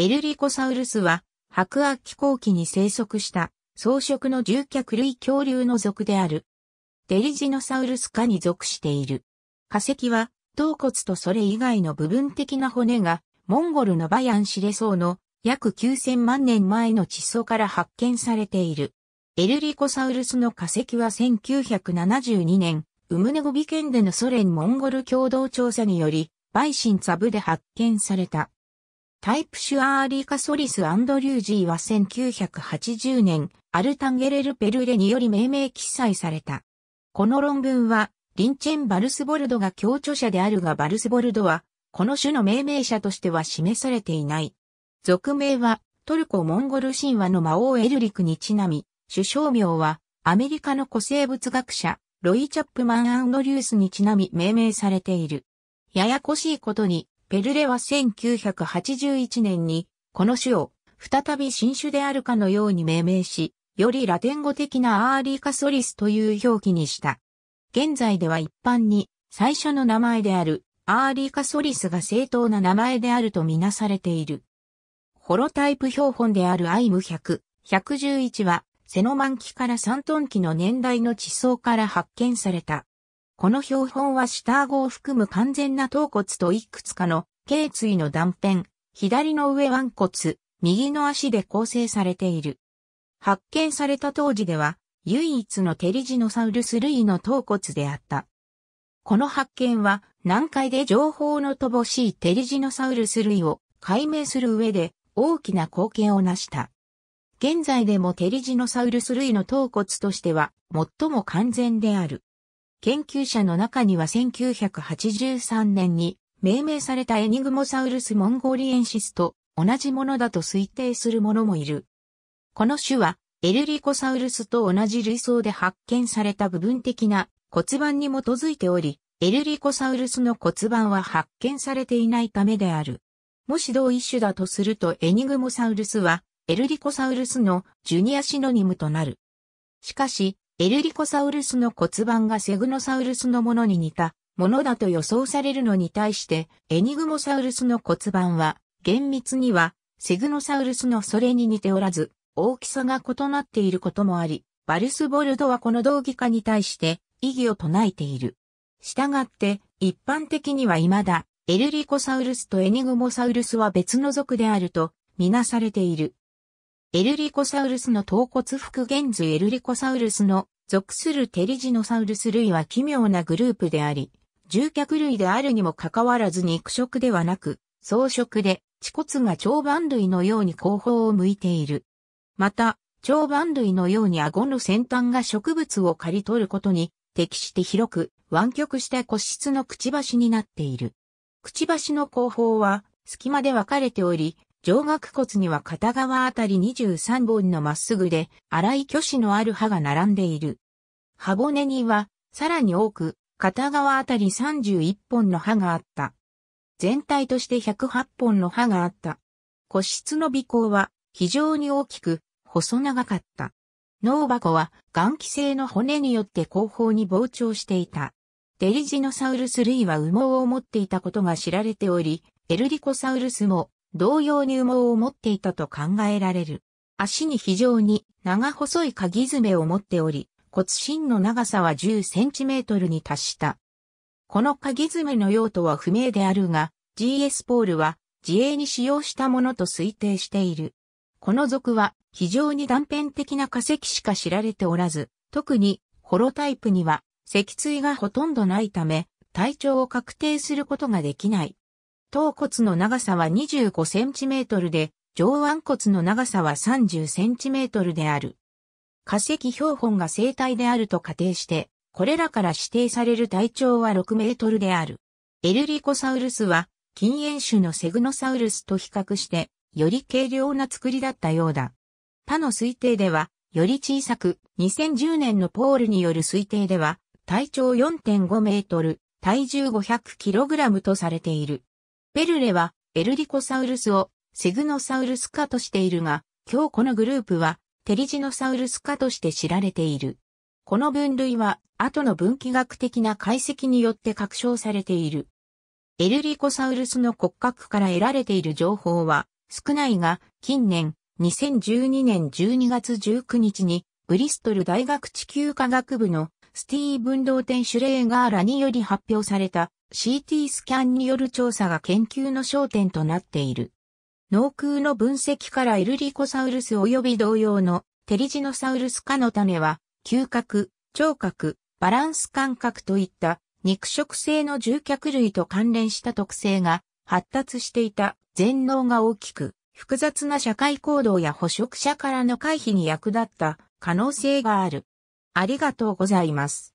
エルリコサウルスは、白亜紀後期に生息した草食の獣脚類恐竜の属である。デリジノサウルス科に属している。化石は、頭骨とそれ以外の部分的な骨が、モンゴルのバヤンシレソウの約9000万年前の地層から発見されている。エルリコサウルスの化石は1972年、ウムネゴビ県でのソ連モンゴル共同調査により、バイシンツァブで発見された。タイプシュアーリーカソリス・アンドリュージーは1980年、アルタンゲレル・ペルレにより命名記載された。この論文は、リンチェン・バルスボルドが共著者であるがバルスボルドは、この種の命名者としては示されていない。俗名は、トルコ・モンゴル神話の魔王エルリクにちなみ、首相名は、アメリカの古生物学者、ロイ・チャップマン・アンドリュースにちなみ命名されている。ややこしいことに、ペルレは1981年に、この種を、再び新種であるかのように命名し、よりラテン語的なアーリーカソリスという表記にした。現在では一般に、最初の名前である、アーリーカソリスが正当な名前であるとみなされている。ホロタイプ標本であるアイム100、111は、セノマン期からサントン期の年代の地層から発見された。この標本は下顎を含む完全な頭骨といくつかの頸椎の断片、左の上腕骨、右の足で構成されている。発見された当時では、唯一のテリジノサウルス類の頭骨であった。この発見は、南海で情報の乏しいテリジノサウルス類を解明する上で大きな貢献を成した。現在でもテリジノサウルス類の頭骨としては最も完全である。研究者の中には1983年に命名されたエニグモサウルスモンゴリエンシスと同じものだと推定する者もいる。この種はエルリコサウルスと同じ類層で発見された部分的な骨盤に基づいており、エルリコサウルスの骨盤は発見されていないためである。もし同一種だとするとエニグモサウルスはエルリコサウルスのジュニアシノニムとなる。しかし、エルリコサウルスの骨盤がセグノサウルスのものに似たものだと予想されるのに対して、エニグモサウルスの骨盤は、厳密には、セグノサウルスのそれに似ておらず、大きさが異なっていることもあり、バルスボルドはこの同義化に対して異議を唱えている。したがって、一般的には未だ、エルリコサウルスとエニグモサウルスは別の族であると、みなされている。エルリコサウルスの頭骨復元図エルリコサウルスの属するテリジノサウルス類は奇妙なグループであり、獣脚類であるにもかかわらず肉食ではなく、草食で、恥骨が長板類のように後方を向いている。また、長板類のように顎の先端が植物を刈り取ることに適して広く湾曲した骨質のくちばしになっている。くちばしの後方は隙間で分かれており、上顎骨には片側あたり23本のまっすぐで、粗い虚子のある歯が並んでいる。歯骨には、さらに多く、片側あたり31本の歯があった。全体として108本の歯があった。骨質の鼻孔は非常に大きく、細長かった。脳箱は、眼気性の骨によって後方に膨張していた。デリジノサウルス類は羽毛を持っていたことが知られており、エルリコサウルスも同様に羽毛を持っていたと考えられる。足に非常に長細い鍵爪を持っており、骨芯の長さは10センチメートルに達した。この鍵爪の用途は不明であるが、GS ポールは自衛に使用したものと推定している。この属は非常に断片的な化石しか知られておらず、特にホロタイプには脊椎がほとんどないため、体調を確定することができない。頭骨の長さは25センチメートルで、上腕骨の長さは30センチメートルである。化石標本が生体であると仮定して、これらから指定される体長は6メートルである。エルリコサウルスは、禁煙種のセグノサウルスと比較して、より軽量な作りだったようだ。他の推定では、より小さく、2010年のポールによる推定では、体長4.5メートル、体重 500kg とされている。ペルレはエルリコサウルスをセグノサウルス科としているが、今日このグループはテリジノサウルス科として知られている。この分類は後の分岐学的な解析によって確証されている。エルリコサウルスの骨格から得られている情報は少ないが、近年2012年12月19日にブリストル大学地球科学部のスティーブン・ローテン・シュレーガーらにより発表された CT スキャンによる調査が研究の焦点となっている。脳空の分析からエルリコサウルス及び同様のテリジノサウルス科の種は、嗅覚、聴覚、バランス感覚といった肉食性の獣脚類と関連した特性が発達していた全脳が大きく複雑な社会行動や捕食者からの回避に役立った可能性がある。ありがとうございます。